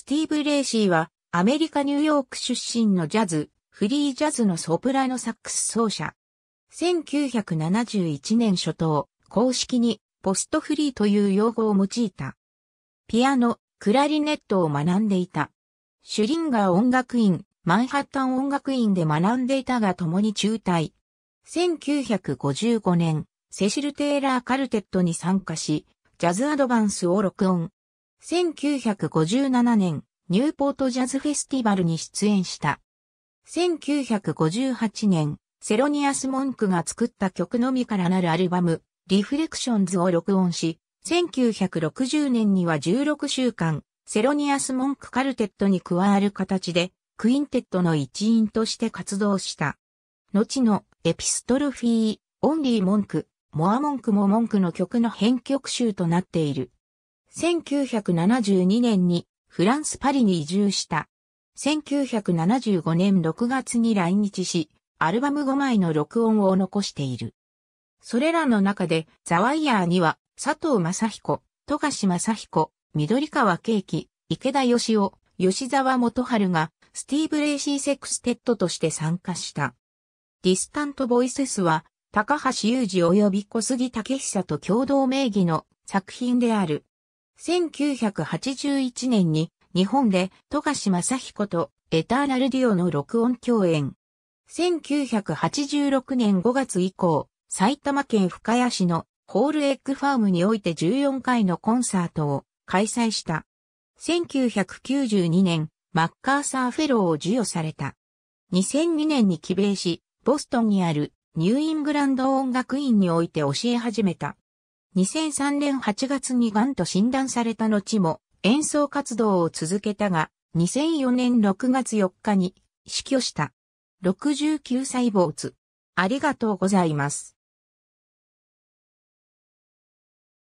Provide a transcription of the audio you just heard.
スティーブ・レイシーは、アメリカ・ニューヨーク出身のジャズ、フリージャズのソプラノサックス奏者。1971年初頭、公式にポストフリーという用語を用いた。ピアノ、クラリネットを学んでいた。シュリンガー音楽院、マンハッタン音楽院で学んでいたが共に中退。1955年、セシル・テイラー・カルテットに参加し、ジャズアドバンスを録音。1957年、ニューポートジャズフェスティバルに出演した。1958年、セロニアス・モンクが作った曲のみからなるアルバム、リフレクションズを録音し、1960年には16週間、セロニアス・モンク・カルテットに加わる形で、クインテットの一員として活動した。後のエピストルフィー、オンリー・モンク、モア・モンクもモンクの曲の編曲集となっている。1972年にフランス・パリに移住した。1975年6月に来日し、アルバム5枚の録音を残している。それらの中で、ザワイヤーには、佐藤正彦、富樫正彦、緑川慶喜、池田義雄、吉沢元春が、スティーブ・レイシー・セクステッドとして参加した。ディスタント・ボイセスは、高橋祐二及び小杉武久と共同名義の作品である。1981年に日本で富樫正彦とエターナルディオの録音共演。1986年5月以降、埼玉県深谷市のホールエッグファームにおいて14回のコンサートを開催した。1992年、マッカーサーフェローを授与された。2002年に帰米し、ボストンにあるニューイングランド音楽院において教え始めた。2003年8月にンと診断された後も演奏活動を続けたが、2004年6月4日に死去した。69歳没。ありがとうございます。